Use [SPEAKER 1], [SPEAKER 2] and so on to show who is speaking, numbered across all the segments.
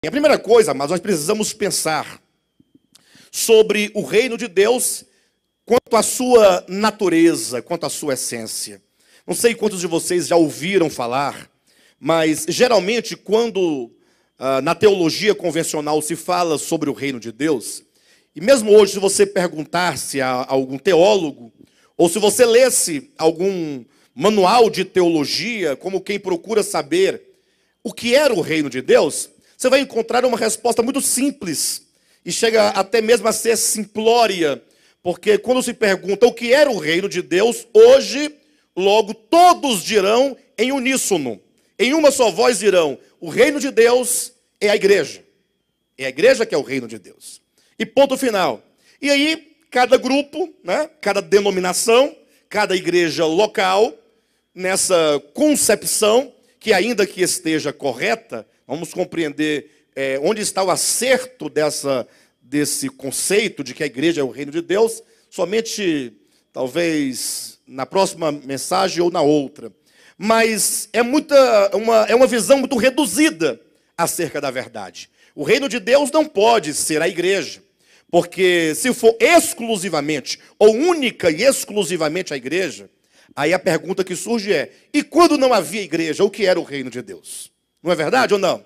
[SPEAKER 1] E a primeira coisa, mas nós precisamos pensar sobre o reino de Deus quanto à sua natureza, quanto à sua essência. Não sei quantos de vocês já ouviram falar, mas geralmente quando ah, na teologia convencional se fala sobre o reino de Deus, e mesmo hoje se você perguntasse a, a algum teólogo, ou se você lesse algum manual de teologia, como quem procura saber o que era o reino de Deus, você vai encontrar uma resposta muito simples e chega até mesmo a ser simplória, porque quando se pergunta o que era o reino de Deus, hoje, logo todos dirão em uníssono, em uma só voz dirão: o reino de Deus é a igreja. É a igreja que é o reino de Deus. E ponto final. E aí, cada grupo, né, cada denominação, cada igreja local, nessa concepção, que ainda que esteja correta, Vamos compreender é, onde está o acerto dessa, desse conceito de que a igreja é o reino de Deus, somente talvez na próxima mensagem ou na outra. Mas é, muita, uma, é uma visão muito reduzida acerca da verdade. O reino de Deus não pode ser a igreja. Porque se for exclusivamente, ou única e exclusivamente a igreja, aí a pergunta que surge é: e quando não havia igreja, o que era o reino de Deus? Não é verdade ou não?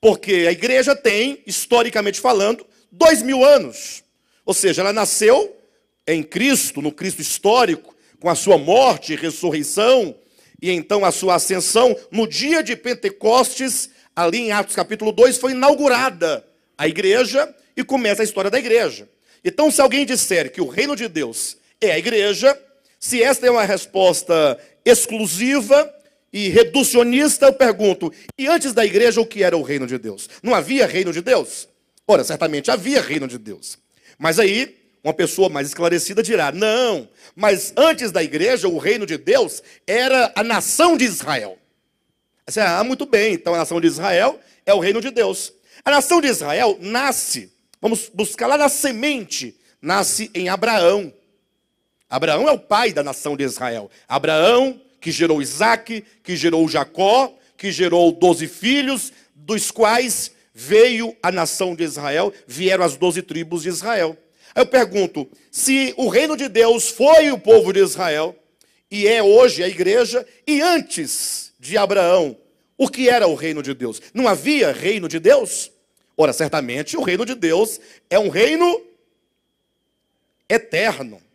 [SPEAKER 1] Porque a igreja tem, historicamente falando, dois mil anos. Ou seja, ela nasceu em Cristo, no Cristo histórico, com a sua morte e ressurreição, e então a sua ascensão, no dia de Pentecostes, ali em Atos capítulo 2, foi inaugurada a igreja e começa a história da igreja. Então, se alguém disser que o reino de Deus é a igreja, se esta é uma resposta exclusiva, e reducionista, eu pergunto: e antes da igreja, o que era o reino de Deus? Não havia reino de Deus? Ora, certamente havia reino de Deus. Mas aí, uma pessoa mais esclarecida dirá: não, mas antes da igreja, o reino de Deus era a nação de Israel. Você, ah, muito bem, então a nação de Israel é o reino de Deus. A nação de Israel nasce, vamos buscar lá na semente, nasce em Abraão. Abraão é o pai da nação de Israel. Abraão, que gerou Isaac, que gerou Jacó, que gerou doze filhos, dos quais veio a nação de Israel, vieram as doze tribos de Israel. Aí eu pergunto: se o reino de Deus foi o povo de Israel, e é hoje a igreja, e antes de Abraão, o que era o reino de Deus? Não havia reino de Deus? Ora, certamente o reino de Deus é um reino eterno.